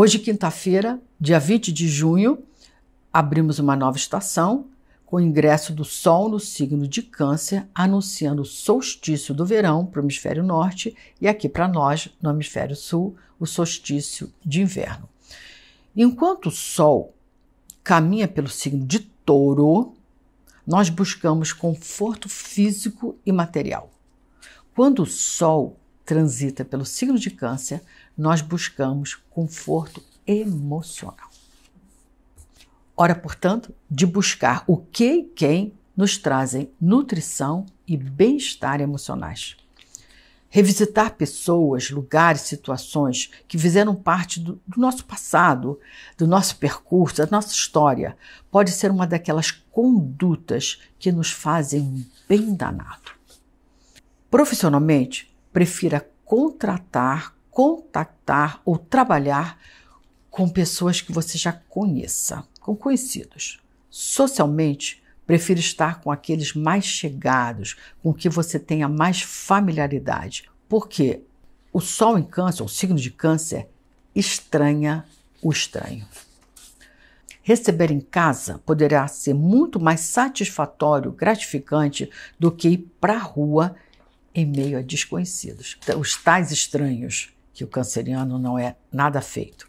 Hoje, quinta-feira, dia 20 de junho, abrimos uma nova estação com o ingresso do Sol no signo de Câncer, anunciando o solstício do verão para o hemisfério norte e aqui para nós, no hemisfério sul, o solstício de inverno. Enquanto o Sol caminha pelo signo de Touro, nós buscamos conforto físico e material. Quando o Sol transita pelo signo de Câncer, nós buscamos conforto emocional. Ora, portanto, de buscar o que e quem nos trazem nutrição e bem-estar emocionais. Revisitar pessoas, lugares, situações que fizeram parte do, do, nosso passado, do nosso percurso, da nossa história, pode ser uma daquelas condutas que nos fazem bem danado. Profissionalmente, prefira contratar, contactar ou trabalhar com pessoas que você já conheça, com conhecidos. Socialmente, prefira estar com aqueles mais chegados, com que você tenha mais familiaridade, porque o sol em câncer, o signo de câncer, estranha o estranho. Receber em casa poderá ser muito mais satisfatório, gratificante do que ir para a rua em meio a desconhecidos, então, os tais estranhos que o canceriano não é nada feito.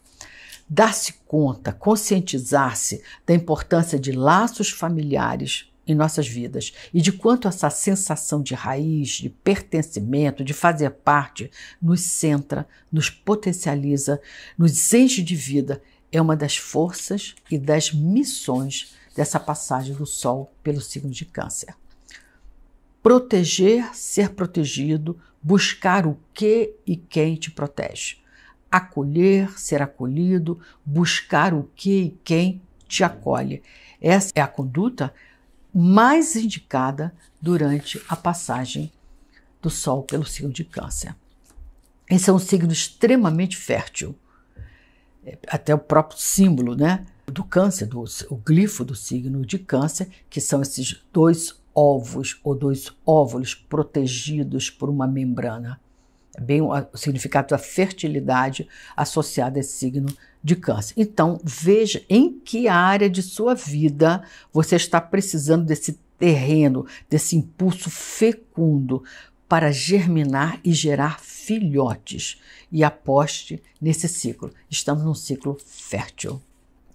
Dar-se conta, conscientizar-se da importância de laços familiares em nossas vidas e de quanto essa sensação de raiz, de pertencimento, de fazer parte, nos centra, nos potencializa, nos enche de vida, é uma das forças e das missões dessa passagem do Sol pelo signo de Câncer proteger, ser protegido, buscar o que e quem te protege. Acolher, ser acolhido, buscar o que e quem te acolhe. Essa é a conduta mais indicada durante a passagem do Sol pelo signo de Câncer. Esse é um signo extremamente fértil, é, até o próprio símbolo, né? Do câncer, do, o glifo do signo de câncer, que são esses dois ovos ou dois óvulos protegidos por uma membrana. é Bem, o significado da fertilidade associada a esse signo de câncer. Então, veja em que área de sua vida você está precisando desse terreno, desse impulso fecundo para germinar e gerar filhotes. E aposte nesse ciclo. Estamos num ciclo fértil.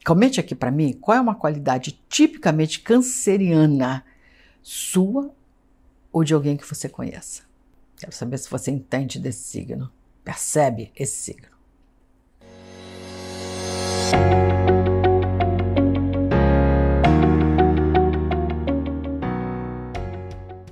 Comente aqui para mim qual é uma qualidade tipicamente canceriana sua ou de alguém que você conheça. Quero saber se você entende desse signo, percebe esse signo.